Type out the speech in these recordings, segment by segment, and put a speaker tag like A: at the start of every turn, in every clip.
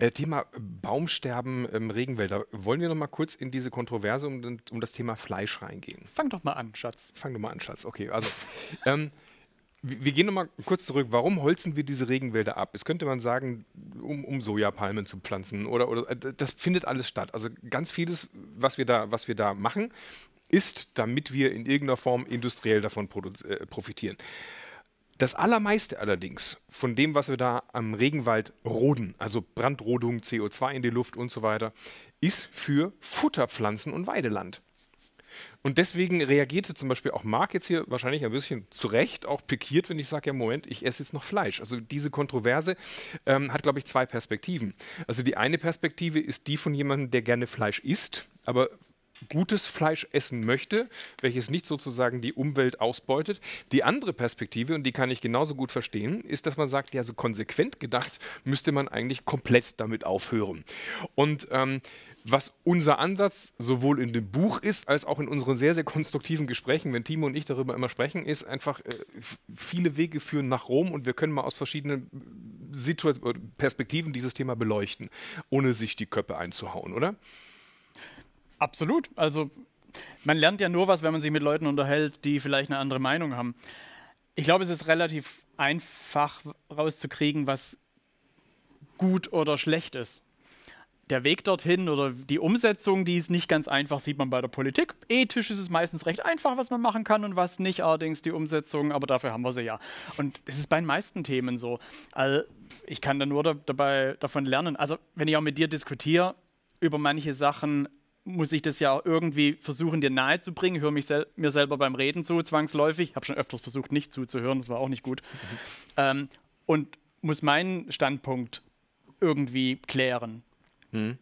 A: Äh, Thema äh, Baumsterben im Regenwälder. Wollen wir noch mal kurz in diese Kontroverse um, um, das Thema Fleisch reingehen? Fang doch mal an, Schatz. Fang doch mal an, Schatz. Okay, also. ähm, wir gehen nochmal kurz zurück. Warum holzen wir diese Regenwälder ab? Es könnte man sagen, um, um Sojapalmen zu pflanzen oder, oder äh, das findet alles statt. Also ganz vieles, was wir da, was wir da machen, ist, damit wir in irgendeiner Form industriell davon äh, profitieren. Das allermeiste allerdings von dem, was wir da am Regenwald roden, also Brandrodung, CO2 in die Luft und so weiter, ist für Futterpflanzen und Weideland. Und deswegen reagierte zum Beispiel auch Mark jetzt hier wahrscheinlich ein bisschen zu Recht auch pikiert, wenn ich sage, ja Moment, ich esse jetzt noch Fleisch. Also diese Kontroverse ähm, hat, glaube ich, zwei Perspektiven. Also die eine Perspektive ist die von jemandem, der gerne Fleisch isst, aber gutes Fleisch essen möchte, welches nicht sozusagen die Umwelt ausbeutet. Die andere Perspektive, und die kann ich genauso gut verstehen, ist, dass man sagt, ja, so konsequent gedacht müsste man eigentlich komplett damit aufhören. Und ähm, was unser Ansatz sowohl in dem Buch ist, als auch in unseren sehr, sehr konstruktiven Gesprächen, wenn Timo und ich darüber immer sprechen, ist einfach, äh, viele Wege führen nach Rom und wir können mal aus verschiedenen äh, Situ Perspektiven dieses Thema beleuchten, ohne sich die Köpfe einzuhauen, oder?
B: Absolut. Also man lernt ja nur was, wenn man sich mit Leuten unterhält, die vielleicht eine andere Meinung haben. Ich glaube, es ist relativ einfach rauszukriegen, was gut oder schlecht ist. Der Weg dorthin oder die Umsetzung, die ist nicht ganz einfach, sieht man bei der Politik. Ethisch ist es meistens recht einfach, was man machen kann und was nicht, allerdings die Umsetzung, aber dafür haben wir sie ja. Und es ist bei den meisten Themen so. Also ich kann da nur da, dabei, davon lernen. Also wenn ich auch mit dir diskutiere über manche Sachen, muss ich das ja auch irgendwie versuchen, dir nahezubringen. Höre mich sel mir selber beim Reden zu, zwangsläufig. Ich habe schon öfters versucht, nicht zuzuhören, das war auch nicht gut. Mhm. Ähm, und muss meinen Standpunkt irgendwie klären. Mhm.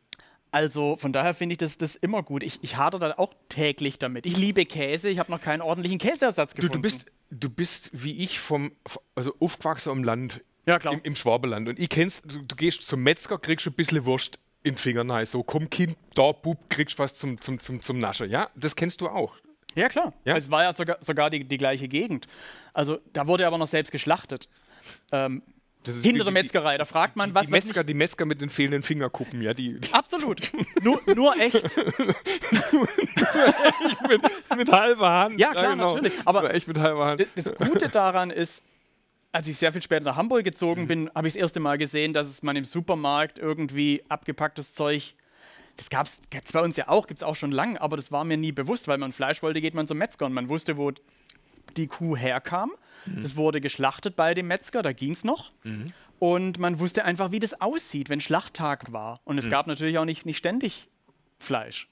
B: Also von daher finde ich das, das immer gut. Ich, ich hadere da auch täglich damit. Ich liebe Käse, ich habe noch keinen ordentlichen Käseersatz gefunden. Du, du, bist,
A: du bist wie ich vom, also aufgewachsen am Land. Ja, klar. Im, im Schwabeland. Und ich kenn's, du, du gehst zum Metzger, kriegst ein bisschen Wurst in Fingern heißt, so komm Kind, da Bub, kriegst du was zum, zum, zum, zum Naschen. Ja, das kennst du auch. Ja, klar. Ja? Es war ja sogar, sogar die, die gleiche Gegend.
B: Also da wurde aber noch selbst geschlachtet. Ähm, hinter die, der Metzgerei, da fragt man, die, was... Die Metzger,
A: die Metzger mit den fehlenden Fingerkuppen, ja, die...
B: Absolut, nur, nur echt.
A: mit, mit halber Hand. Ja, klar, ja, genau. natürlich. Aber echt mit halber Hand.
B: Das Gute daran ist, als ich sehr viel später nach Hamburg gezogen mhm. bin, habe ich das erste Mal gesehen, dass es man im Supermarkt irgendwie abgepacktes Zeug, das gab es bei uns ja auch, gibt es auch schon lange, aber das war mir nie bewusst, weil man Fleisch wollte, geht man zum Metzger und man wusste, wo die Kuh herkam. Mhm. Das wurde geschlachtet bei dem Metzger, da ging es noch. Mhm. Und man wusste einfach, wie das aussieht, wenn Schlachttag war. Und es mhm. gab natürlich auch nicht, nicht
A: ständig Fleisch.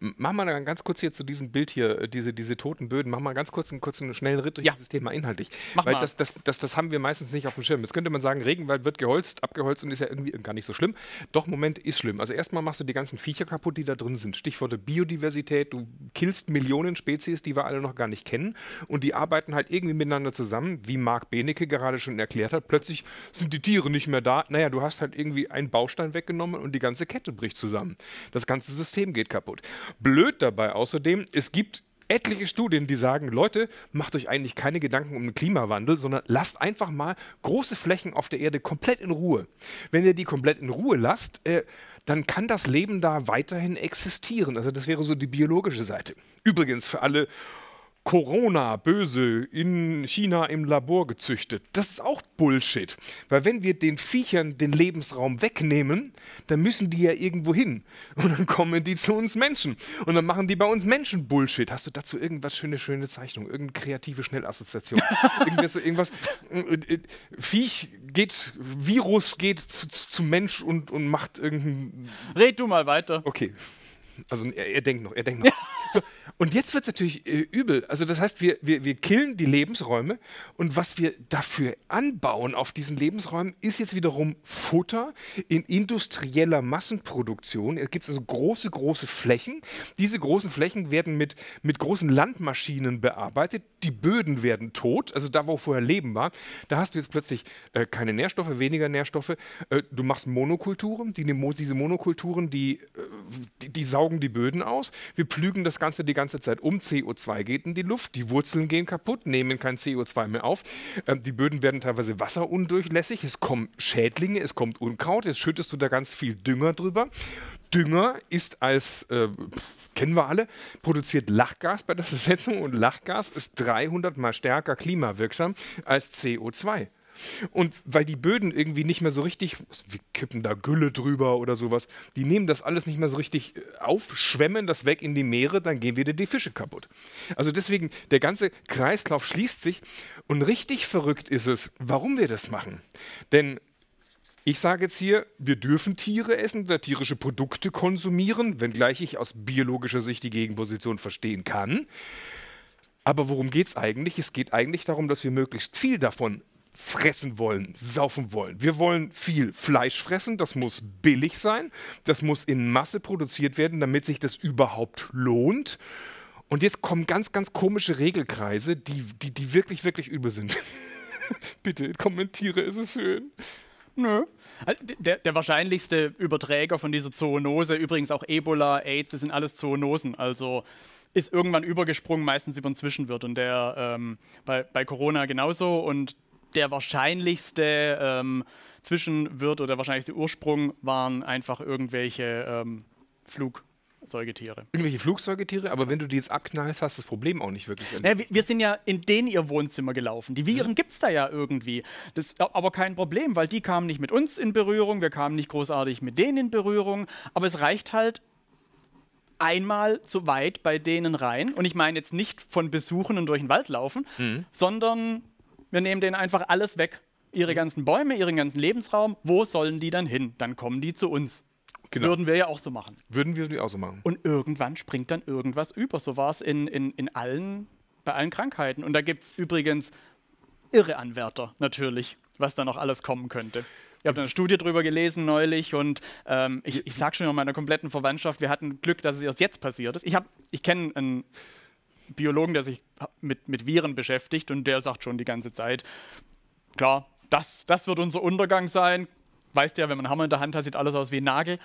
A: Mach mal ganz kurz hier zu diesem Bild hier, äh, diese, diese toten Böden, mach mal ganz kurz einen kurzen schnellen Ritt durch ja. dieses Thema inhaltlich. Mach Weil mal. Das, das, das, das haben wir meistens nicht auf dem Schirm. Jetzt könnte man sagen, Regenwald wird geholzt, abgeholzt und ist ja irgendwie gar nicht so schlimm. Doch, Moment, ist schlimm. Also erstmal machst du die ganzen Viecher kaputt, die da drin sind. Stichworte Biodiversität, du killst Millionen Spezies, die wir alle noch gar nicht kennen und die arbeiten halt irgendwie miteinander zusammen, wie Marc Benecke gerade schon erklärt hat. Plötzlich sind die Tiere nicht mehr da. Naja, du hast halt irgendwie einen Baustein weggenommen und die ganze Kette bricht zusammen. Das ganze System System geht kaputt. Blöd dabei außerdem, es gibt etliche Studien, die sagen, Leute, macht euch eigentlich keine Gedanken um den Klimawandel, sondern lasst einfach mal große Flächen auf der Erde komplett in Ruhe. Wenn ihr die komplett in Ruhe lasst, äh, dann kann das Leben da weiterhin existieren. Also das wäre so die biologische Seite. Übrigens für alle Corona böse in China im Labor gezüchtet. Das ist auch Bullshit. Weil wenn wir den Viechern den Lebensraum wegnehmen, dann müssen die ja irgendwo hin. Und dann kommen die zu uns Menschen. Und dann machen die bei uns Menschen Bullshit. Hast du dazu irgendwas schöne, schöne Zeichnung? Irgendeine kreative Schnellassoziation? irgendwas, irgendwas Viech geht, Virus geht zu, zu Mensch und, und macht irgendeinen... Red du mal weiter. Okay. Also er, er denkt noch, er denkt noch. Und jetzt wird es natürlich äh, übel. Also das heißt, wir, wir, wir killen die Lebensräume und was wir dafür anbauen auf diesen Lebensräumen, ist jetzt wiederum Futter in industrieller Massenproduktion. Es gibt also große, große Flächen. Diese großen Flächen werden mit, mit großen Landmaschinen bearbeitet. Die Böden werden tot, also da, wo vorher Leben war. Da hast du jetzt plötzlich äh, keine Nährstoffe, weniger Nährstoffe. Äh, du machst Monokulturen. Die, diese Monokulturen, die äh, die, die, saugen die Böden aus, wir plügen das Ganze die ganze Zeit um, CO2 geht in die Luft, die Wurzeln gehen kaputt, nehmen kein CO2 mehr auf, ähm, die Böden werden teilweise wasserundurchlässig, es kommen Schädlinge, es kommt Unkraut, jetzt schüttest du da ganz viel Dünger drüber. Dünger ist als, äh, kennen wir alle, produziert Lachgas bei der Versetzung und Lachgas ist 300 mal stärker klimawirksam als CO2. Und weil die Böden irgendwie nicht mehr so richtig, wir kippen da Gülle drüber oder sowas, die nehmen das alles nicht mehr so richtig äh, auf, schwemmen das weg in die Meere, dann gehen wieder die Fische kaputt. Also deswegen, der ganze Kreislauf schließt sich und richtig verrückt ist es, warum wir das machen. Denn ich sage jetzt hier, wir dürfen Tiere essen oder tierische Produkte konsumieren, wenngleich ich aus biologischer Sicht die Gegenposition verstehen kann. Aber worum geht es eigentlich? Es geht eigentlich darum, dass wir möglichst viel davon fressen wollen, saufen wollen. Wir wollen viel Fleisch fressen, das muss billig sein, das muss in Masse produziert werden, damit sich das überhaupt lohnt. Und jetzt kommen ganz, ganz komische Regelkreise, die, die, die wirklich, wirklich übel sind. Bitte kommentiere, es ist schön. Nö. Also
B: der, der, wahrscheinlichste Überträger von dieser Zoonose, übrigens auch Ebola, AIDS, das sind alles Zoonosen. Also ist irgendwann übergesprungen, meistens über einen Zwischenwirt. Und der ähm, bei, bei Corona genauso. Und der wahrscheinlichste ähm, Zwischenwirt oder der wahrscheinlichste Ursprung waren einfach irgendwelche ähm, Flug. Säugetiere. Irgendwelche
A: Flugsäugetiere, aber wenn du die jetzt abknallst, hast du das Problem auch nicht wirklich. Naja,
B: wir, sind ja in denen ihr Wohnzimmer gelaufen. Die Viren mhm. gibt es da ja irgendwie. Das ist aber kein Problem, weil die kamen nicht mit uns in Berührung, wir kamen nicht großartig mit denen in Berührung, aber es reicht halt einmal zu weit bei denen rein. Und ich meine jetzt nicht von Besuchen und durch den Wald laufen, mhm. sondern wir nehmen denen einfach alles weg. Ihre mhm. ganzen Bäume, ihren ganzen Lebensraum. Wo sollen die dann hin? Dann kommen die zu uns. Genau. Würden wir ja auch so machen. Würden wir auch so machen. Und irgendwann springt dann irgendwas über. So war es in, in, in allen, bei allen Krankheiten. Und da gibt es übrigens irre Anwärter natürlich, was da noch alles kommen könnte. Ich habe eine Studie drüber gelesen neulich und ähm, ich, ich sage schon in meiner kompletten Verwandtschaft, wir hatten Glück, dass es erst jetzt passiert ist. Ich, ich kenne einen Biologen, der sich mit, mit Viren beschäftigt und der sagt schon die ganze Zeit, klar, das, das wird unser Untergang sein. Weißt ja, wenn man einen Hammer in der Hand hat, sieht alles aus wie ein Nagel.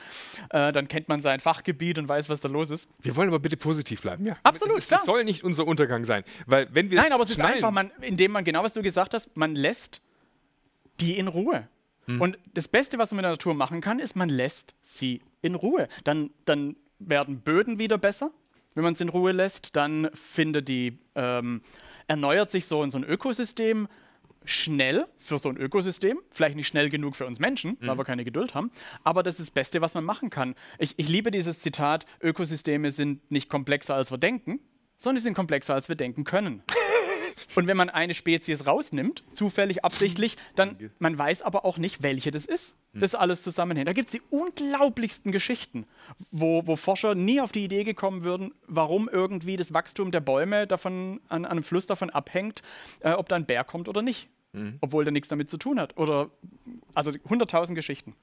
B: Äh, dann kennt man sein Fachgebiet und weiß, was da los ist. Wir wollen aber bitte positiv bleiben, ja. Absolut, es, es, es soll nicht unser Untergang sein. Weil wenn wir Nein, aber es ist einfach, man, indem man, genau was du gesagt hast, man lässt die in Ruhe. Hm. Und das Beste, was man mit der Natur machen kann, ist, man lässt sie in Ruhe. Dann, dann werden Böden wieder besser, wenn man es in Ruhe lässt, dann finde die, ähm, erneuert sich so in so ein Ökosystem schnell für so ein Ökosystem, vielleicht nicht schnell genug für uns Menschen, mhm. weil wir keine Geduld haben, aber das ist das Beste, was man machen kann. Ich, ich liebe dieses Zitat, Ökosysteme sind nicht komplexer, als wir denken, sondern sie sind komplexer, als wir denken können. Und wenn man eine Spezies rausnimmt, zufällig, absichtlich, dann man weiß aber auch nicht, welche das ist das alles zusammenhängt. Da gibt es die unglaublichsten Geschichten, wo, wo, Forscher nie auf die Idee gekommen würden, warum irgendwie das Wachstum der Bäume davon, an, an einem Fluss davon abhängt, äh, ob da ein Bär kommt oder nicht. Mhm. Obwohl der nichts damit zu tun hat. Oder also 100.000 Geschichten.